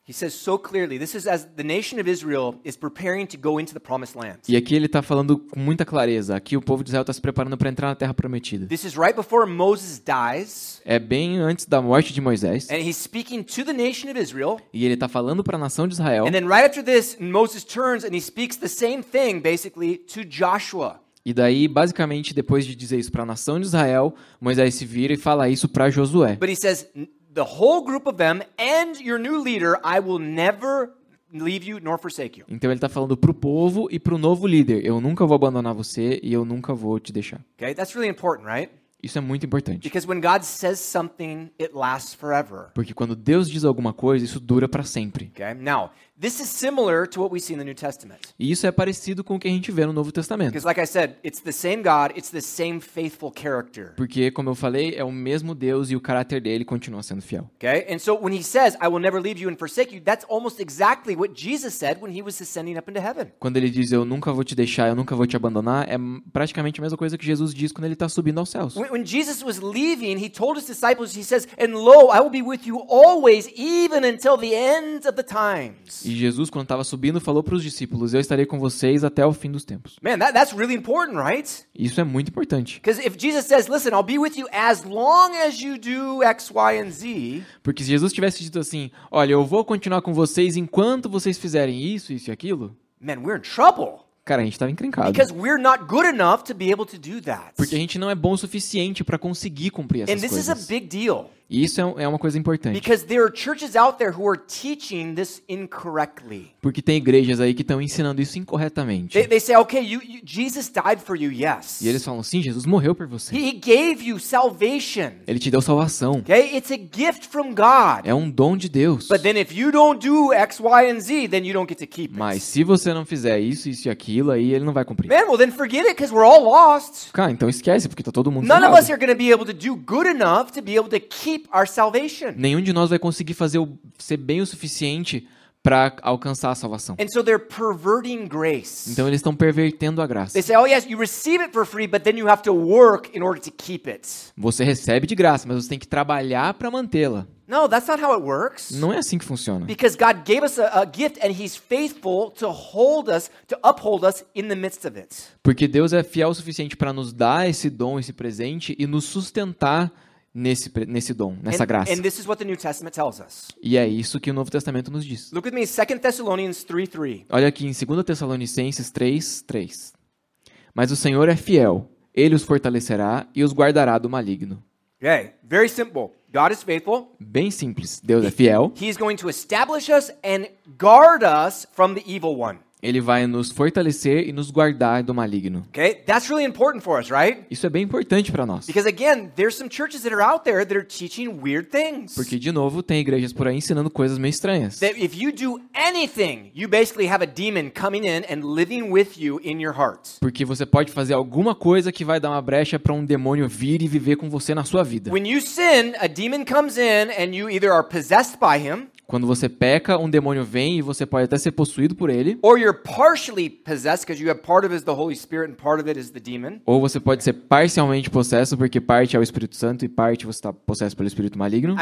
He says so clearly, this is as the nation of Israel is preparing to go into the promised land. E aqui ele está falando com muita clareza. Aqui o povo de Israel está se preparando para entrar na Terra Prometida. This is right before Moses dies. É bem antes da morte de Moisés. And he's speaking to the nation of Israel. E ele está falando para a nação de Israel. And then right after this, Moses turns and he speaks the same thing basically to Joshua. E daí, basicamente, depois de dizer isso para a nação de Israel, Moisés se vira e fala isso para Josué. But he says the whole group of them and your new leader, I will never leave you nor forsake you. Então ele está falando para o povo e para o novo líder, eu nunca vou abandonar você e eu nunca vou te deixar. Okay, that's really important, right? Isso é muito importante. Porque quando Deus diz alguma coisa, isso dura para sempre. Okay? Now, This is similar to what we see in the New Testament. E isso é parecido com o que a gente vê no Novo Testamento. Because like I said, it's the same God, it's the same faithful character. Porque como eu falei, é o mesmo Deus e o caráter dele continua sendo fiel. Okay? And so when he says, I will never leave you and forsake you, that's almost exactly what Jesus said when he was ascending up into heaven. Quando ele diz eu nunca vou te deixar, eu nunca vou te abandonar, é praticamente a mesma coisa que Jesus diz quando ele está subindo aos céus. When, when Jesus was leaving, he told his disciples, he says, "And lo, I will be with you always, even until the end of the times." E Jesus, quando estava subindo, falou para os discípulos: Eu estarei com vocês até o fim dos tempos. Man, that, that's really important, right? Isso é muito importante. porque se Jesus tivesse dito assim: "Olha, eu vou continuar com vocês enquanto vocês fizerem isso, isso e aquilo," man, we're in trouble. Cara, a gente estava encrencado. Porque a gente não é bom o suficiente para conseguir cumprir essas and coisas. E isso é, é, uma coisa importante. Porque tem igrejas aí que estão ensinando isso incorretamente. They, they say, okay, you, you, Jesus died for you, yes. E eles falam, sim, Jesus morreu por você. He gave you salvation. Ele te deu salvação. Okay? It's a gift from God. É um dom de Deus. But then if you don't do X, Y and Z, then you don't get to keep it. Mas se você não fizer isso, isso e aquilo, aí ele não vai cumprir. Man, well then forget it, we're all lost. Cara, então esquece, porque tá todo mundo None of us are vai to be able to do good enough to be able to keep keep our salvation. Nenhum de nós vai conseguir fazer o, ser bem o suficiente para alcançar a salvação. And so they're perverting grace. Então eles estão pervertendo a graça. They say, oh yes, you receive it for free, but then you have to work in order to keep it. Você recebe de graça, mas você tem que trabalhar para mantê-la. No, that's not how it works. Não é assim que funciona. Because God gave us a, a gift and he's faithful to hold us, to uphold us in the midst of it. Porque Deus é fiel o suficiente para nos dar esse dom, esse presente e nos sustentar nesse, nesse dom, nessa and, graça. And e é isso que o Novo Testamento nos diz. Look at me, 2 Thessalonians 3, 3. Olha aqui em 2 Tessalonicenses 3, 3. Mas o Senhor é fiel, ele os fortalecerá e os guardará do maligno. Okay, very simple. God is faithful. Bem simples, Deus é fiel. He's going to establish us and guard us from the evil one. Ele vai nos fortalecer e nos guardar do maligno. Okay? That's really important for us, right? Isso é bem importante para nós. Because again, there's some churches that are out there that are teaching weird things. Porque de novo, tem igrejas por aí ensinando coisas meio estranhas. That if you do anything, you basically have a demon coming in and living with you in your heart. Porque você pode fazer alguma coisa que vai dar uma brecha para um demônio vir e viver com você na sua vida. When you sin, a demon comes in and you either are possessed by him quando você peca, um demônio vem e você pode até ser possuído por ele. Ou você pode ser parcialmente possesso porque parte é o Espírito Santo e parte você está possesso pelo espírito maligno.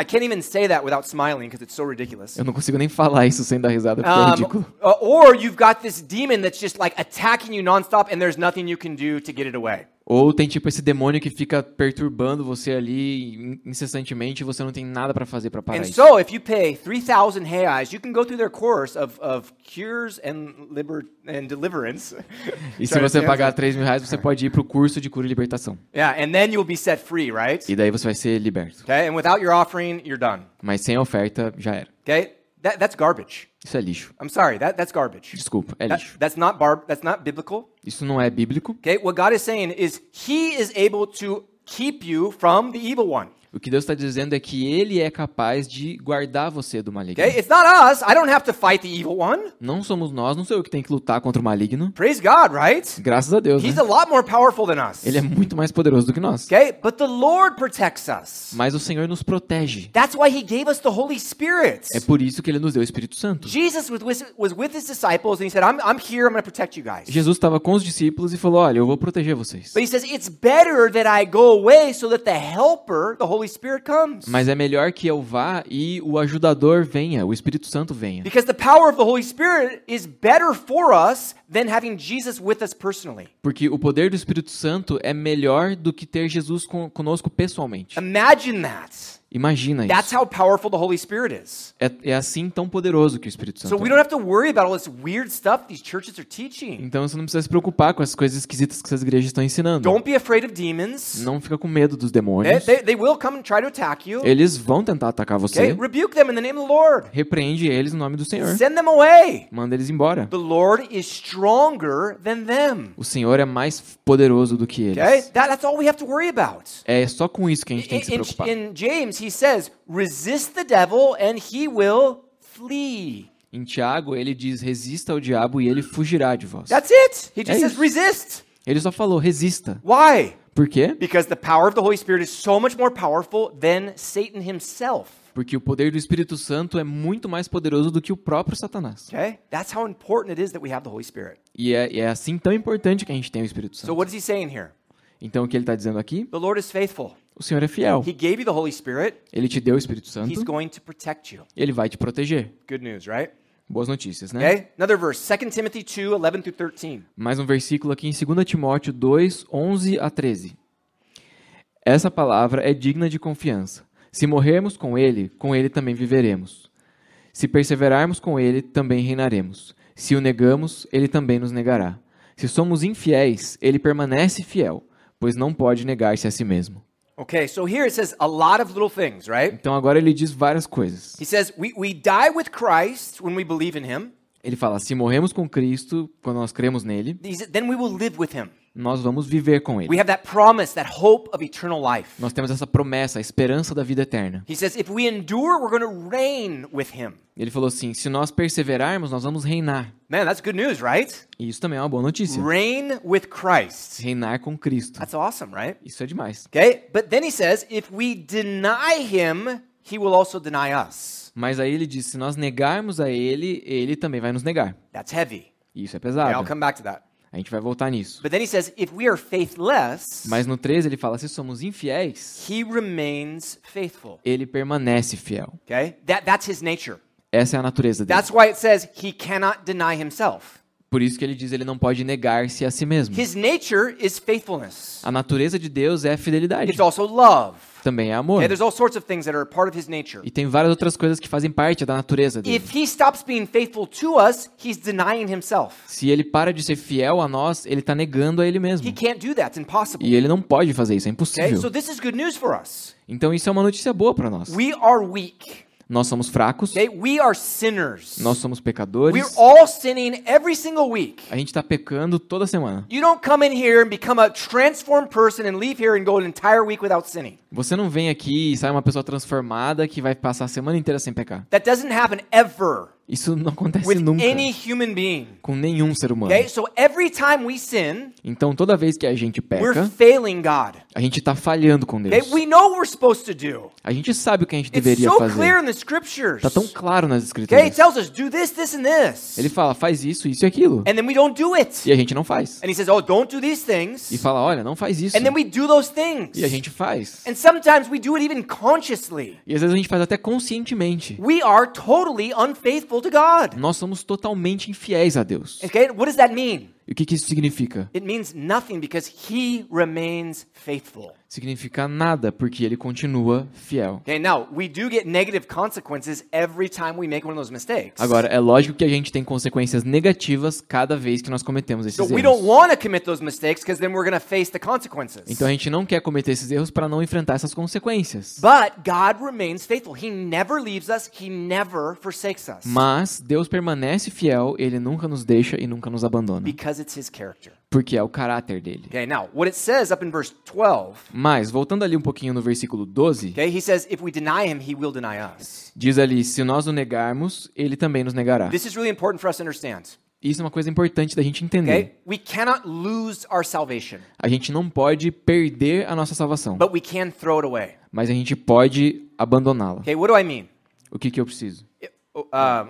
Eu não consigo nem falar isso sem dar risada porque é um, é ridículo. Ou você tem this demônio que está like attacking you nonstop não há nada que você possa fazer para it away. Ou tem tipo esse demônio que fica perturbando você ali incessantemente e você não tem nada para fazer para parar and isso. so if you pay 3000 reais, you can go through their course of, of cures and, liber and deliverance. E se você pagar 3 mil reais, você pode ir pro curso de cura e libertação. Yeah, and then be set free, right? E daí você vai ser liberto. Okay, and without your offering, you're done. Mas sem oferta já era. Okay? that, that's garbage. Isso é lixo. I'm sorry, that, that's garbage. Desculpa, é lixo. That, that's, not bar, that's not biblical. Isso não é bíblico. Okay, what God is saying is he is able to keep you from the evil one. O que Deus está dizendo é que ele é capaz de guardar você do maligno. Não somos nós, não sou eu que tenho que lutar contra o maligno. Praise God, right? Graças a Deus. He's né? a lot more powerful than us. Ele é muito mais poderoso do que nós. Okay? But the Lord protects us. Mas o Senhor nos protege. That's why he gave us the Holy Spirit. É por isso que ele nos deu o Espírito Santo. Jesus estava com os discípulos e falou, olha, eu vou proteger vocês. Mas ele says, É melhor que eu go para que o the helper, the Holy Holy Spirit comes. Mas é melhor que eu vá e o ajudador venha, o Espírito Santo venha. Because the power of the Holy Spirit is better for us than having Jesus with us personally. Porque o poder do Espírito Santo é melhor do que ter Jesus conosco pessoalmente. Imagine that. Imagina isso. That's how powerful the Holy Spirit is. É, é assim tão poderoso que o Espírito Santo. So we é. don't have to worry about all this weird stuff these churches are teaching. Então você não precisa se preocupar com as coisas esquisitas que essas igrejas estão ensinando. Don't be afraid of demons. Não fica com medo dos demônios. They, they, they will come and try to attack you. Eles vão tentar atacar você. Okay? Rebuke them in the name of the Lord. Repreende eles no nome do Senhor. Send them away. Manda eles embora. The Lord is stronger than them. O Senhor é mais poderoso do que eles. Okay? That, that's all we have to worry about. É só com isso que a gente tem que se preocupar. In, in James he says, resist the devil and he will flee. Em Tiago, ele diz: resista ao diabo e ele fugirá de vós. That's it. He é just é says resist. Ele só falou: resista. Why? Por quê? Because the power of the Holy Spirit is so much more powerful than Satan himself. Porque o poder do Espírito Santo é muito mais poderoso do que o próprio Satanás. Okay? That's how important it is that we have the Holy Spirit. E é, é assim tão importante que a gente tem o Espírito Santo. So what is he saying here? Então o que ele está dizendo aqui? The Lord is faithful. O Senhor é fiel. He gave you the Holy Spirit. Ele te deu o Espírito Santo. He's going to protect you. Ele vai te proteger. Good news, right? Boas notícias, né? Okay? Another verse, 2 Timothy 13. Mais um versículo aqui em 2 Timóteo 2, 11 a 13. Essa palavra é digna de confiança. Se morrermos com ele, com ele também viveremos. Se perseverarmos com ele, também reinaremos. Se o negamos, ele também nos negará. Se somos infiéis, ele permanece fiel, pois não pode negar-se a si mesmo. Okay, so here it says a lot of little things, right? Então agora ele diz várias coisas. He says we, we die with Christ when we believe in him. Ele fala: se morremos com Cristo, quando nós cremos nele, then we will live with him. Nós vamos viver com ele. We have that promise, that hope of eternal life. Nós temos essa promessa, a esperança da vida eterna. He says if we endure, we're going to reign with him. Ele falou assim: se nós perseverarmos, nós vamos reinar. Man, that's good news, right? E isso também é uma boa notícia. Reign with Christ. Reinar com Cristo. That's awesome, right? Isso é demais. Okay? But then he says if we deny him, he will also deny us. Mas aí ele diz: se nós negarmos a ele, ele também vai nos negar. That's heavy. Isso é pesado. I'll come back to that. A gente vai voltar nisso. But then he says, if we are faithless, Mas no 13 ele fala: se somos infiéis, he remains faithful. ele permanece fiel. Okay? That, that's his nature. Essa é a natureza dele. That's why it says he cannot deny himself. Por isso que ele diz ele não pode negar-se a si mesmo. His nature is faithfulness. A natureza de Deus é a fidelidade. It's also love. Também é amor. all sorts of that are part of his E tem várias outras coisas que fazem parte da natureza dele. If he stops being to us, he's Se ele para de ser fiel a nós, ele está negando a ele mesmo. He can't do that. It's E ele não pode fazer isso, é impossível. Okay? So this is good news for us. Então isso é uma notícia boa para nós. We are weak. Nós somos fracos. Okay? We are sinners. Nós somos pecadores. We're all sinning every single week. A gente está pecando toda semana. You don't come in here and become a transformed person and leave here and go an entire week without sinning. Você não vem aqui e sai uma pessoa transformada que vai passar a semana inteira sem pecar. That doesn't happen ever. Isso não acontece With nunca any human being. com nenhum ser humano. Okay? So every time we sin, então toda vez que a gente peca, we're failing God. A gente está falhando com Deus. A gente sabe o que a gente deveria fazer. Está tão claro nas escrituras. Ele fala, faz isso, isso e aquilo. E a gente não faz. Oh, e fala, olha, não faz isso. E a gente faz. E às vezes a gente faz até conscientemente. Nós somos totalmente infiéis a Deus. O que isso significa? que, que isso significa? It means nothing because he remains faithful. significar nada, porque ele continua fiel. Okay, now we do get negative consequences every time we make one of those mistakes. Agora é lógico que a gente tem consequências negativas cada vez que nós cometemos esses so erros. We don't want to commit those mistakes because then we're going to face the consequences. Então a gente não quer cometer esses erros para não enfrentar essas consequências. But God remains faithful. He never leaves us, he never forsakes us. Mas Deus permanece fiel, ele nunca nos deixa e nunca nos abandona. Because it's his character porque é o caráter dele. Okay, now what it says up in verse 12. Mas voltando ali um pouquinho no versículo 12. Okay, he says if we deny him, he will deny us. Diz ali, se nós o negarmos, ele também nos negará. This is really important for us to understand. Isso é uma coisa importante da gente entender. Okay? We cannot lose our salvation. A gente não pode perder a nossa salvação. But we can throw it away. Mas a gente pode abandoná-la. Okay, what do I mean? O que que eu preciso? Uh,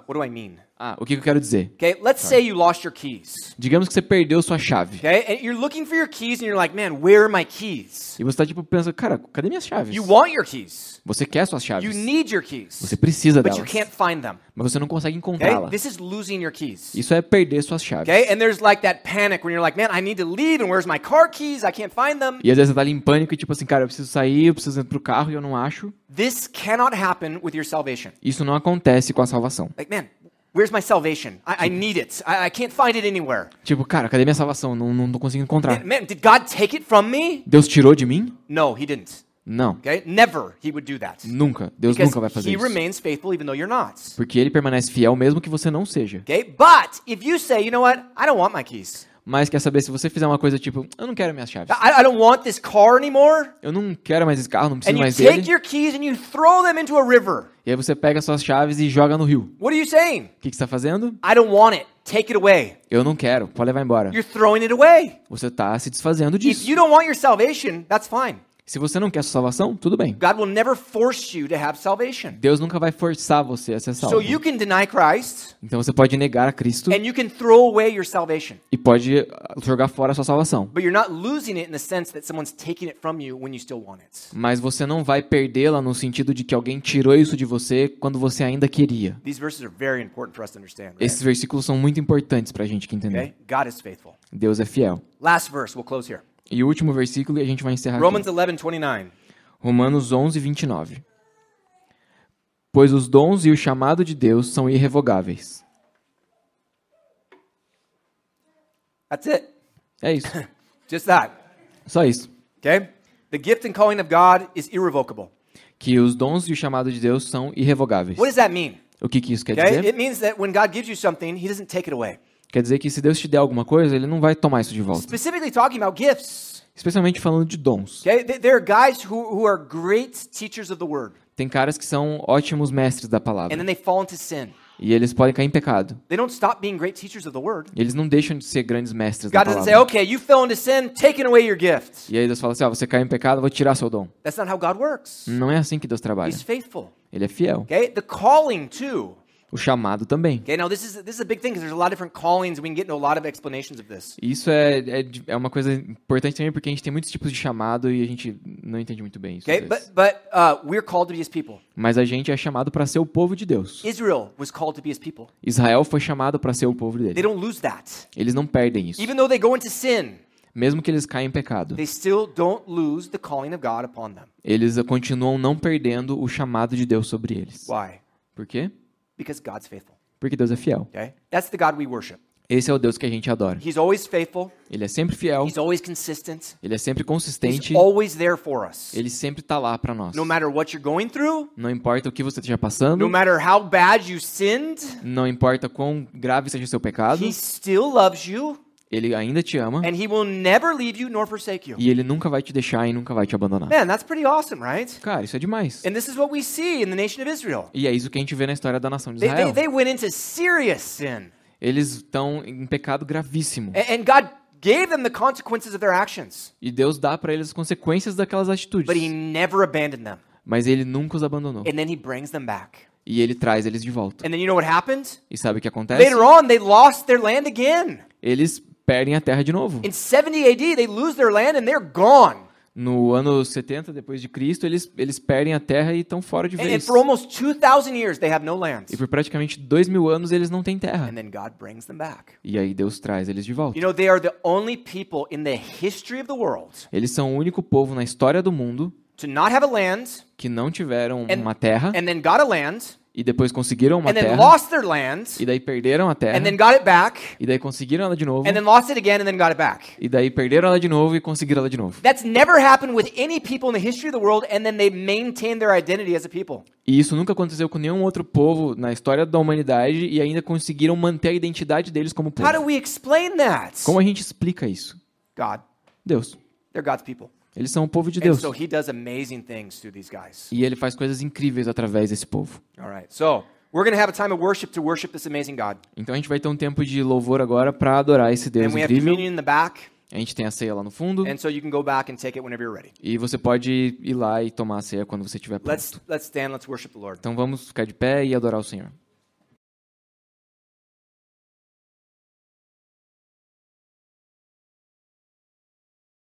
what do I mean? Ah, o que, eu quero dizer? Okay, let's Sorry. say you lost your keys. Digamos que você perdeu sua chave. Okay, and you're looking for your keys and you're like, man, where are my keys? E você tá tipo pensando, cara, cadê minhas chaves? You want your keys. Você quer suas chaves. You need your keys. Você precisa but delas. But you can't find them. Mas você não consegue encontrá-las. Okay? This is losing your keys. Isso é perder suas chaves. Okay? And there's like that panic when you're like, man, I need to leave and where's my car keys? I can't find them. E às vezes você tá ali em pânico e tipo assim, cara, eu preciso sair, eu preciso ir pro carro e eu não acho. This cannot happen with your salvation. Isso não acontece com a salvação. Like, man, Where's my salvation? I, I tipo- need it. I, I, can't find it anywhere. Tipo, cara, cadê minha salvação? Não, não, tô conseguindo encontrar. Man, did God take it from me? Deus tirou de mim? No, he didn't. Não. Okay? Never he would do that. Nunca. Deus Because nunca vai fazer he isso. Remains faithful even though you're not. Porque ele permanece fiel mesmo que você não seja. Okay? But if you say, you know what? I don't want my keys mas quer saber se você fizer uma coisa tipo, eu não quero minhas chaves. I, I don't want this car anymore. Eu não quero mais esse carro, não preciso and mais you take Your keys and you throw them into a river. E aí você pega suas chaves e joga no rio. What are you saying? O que, que você está fazendo? I don't want it. Take it away. Eu não quero. Pode levar embora. You're throwing it away. Você está se desfazendo disso. If you don't want your salvation, that's fine. Se você não quer sua salvação, tudo bem. God will never force you to have salvation. Deus nunca vai forçar você a ser salvo. So you can deny Christ, então você pode negar a Cristo. And you can throw away your salvation. E pode uh, jogar fora a sua salvação. Mas você não vai perdê-la no sentido de que alguém tirou isso de você quando você ainda queria. These verses are very important for us to understand, right? Esses versículos são muito importantes para a gente entender. Okay? God is faithful. Deus é fiel. Last verse, we'll close here. E o último versículo e a gente vai encerrar. Romans aqui. 11, 29. Romanos 11, 29. Pois os dons e o chamado de Deus são irrevogáveis. That's it. É isso. Just that. Só isso. Okay? The gift and calling of God is irrevocable. Que os dons e o chamado de Deus são irrevogáveis. What does that mean? O que, que isso quer okay? dizer? It means that when God gives you something, he doesn't take it away. Quer dizer que se Deus te der alguma coisa, ele não vai tomar isso de volta. Specifically talking about gifts. Especialmente falando de dons. Okay? There are guys who, who are great teachers of the word. Tem caras que são ótimos mestres da palavra. And then they fall into sin. E eles podem cair em pecado. Eles não deixam de ser grandes mestres God da palavra. Say, okay, you fell into sin, taking away your gift. E aí Deus fala assim, ah, você caiu em pecado, vou tirar seu dom. That's not how God works. Não é assim que Deus trabalha. He's faithful. Ele é fiel. Okay? The calling too. O chamado também. Isso é, é, é uma coisa importante também porque a gente tem muitos tipos de chamado e a gente não entende muito bem isso. Okay, but but uh, we're called to be His people. Mas a gente é chamado para ser o povo de Deus. Israel was called to be His people. Israel foi chamado para ser o povo dele. They don't lose that. Eles não perdem isso. Even though they go into sin mesmo que eles caem em pecado. Eles continuam não perdendo o chamado de Deus sobre eles. Why? Por quê? Because God's faithful. Porque Deus é fiel. Okay? That's the God we worship. Esse é o Deus que a gente adora. He's always faithful. Ele é sempre fiel. He's always consistent. Ele é sempre consistente. He's always there for us. Ele sempre está lá para nós. No matter what you're going through. Não importa o que você esteja passando. No matter how bad you sinned. Não importa quão grave seja o seu pecado. He still loves you. Ele ainda te ama. And he will never leave you nor forsake you. E ele nunca vai te deixar e nunca vai te abandonar. Man, that's pretty awesome, right? Cara, isso é demais. And this is what we see in the nation of Israel. E é isso que a gente vê na história da nação de Israel. They, they, they went into serious sin. Eles estão em pecado gravíssimo. And, and God gave them the consequences of their actions. E Deus dá para eles as consequências daquelas atitudes. But he never abandoned them. Mas ele nunca os abandonou. And then he brings them back. E ele traz eles de volta. And then you know what E sabe o que acontece? Later on, they lost their land again. Eles perdem a terra de novo. In 70 AD, they lose their land and they're gone. No ano 70 depois de Cristo, eles eles perdem a terra e estão fora de vez. years no E por praticamente dois mil anos eles não têm terra. E aí Deus traz eles de volta. You know, the only in the of the world. Eles são o único povo na história do mundo to not have a land, que não tiveram and, uma terra. And then got a land e depois conseguiram uma and terra. lost their lands, e daí perderam a terra. And then got it back, e daí conseguiram ela de novo. And then lost it again and then got it back. E daí perderam ela de novo e conseguiram ela de novo. That's never happened with any people in the history of the world and then they maintain their identity as a people. E isso nunca aconteceu com nenhum outro povo na história da humanidade e ainda conseguiram manter a identidade deles como povo. How do we explain that? Como a gente explica isso? God. Deus. They're God's people. Eles são o povo de Deus. E ele faz coisas incríveis através desse povo. Então a gente vai ter um tempo de louvor agora para adorar esse Deus incrível. A gente tem a ceia lá no fundo. E você pode ir lá e tomar a ceia quando você estiver pronto. Então vamos ficar de pé e adorar o Senhor.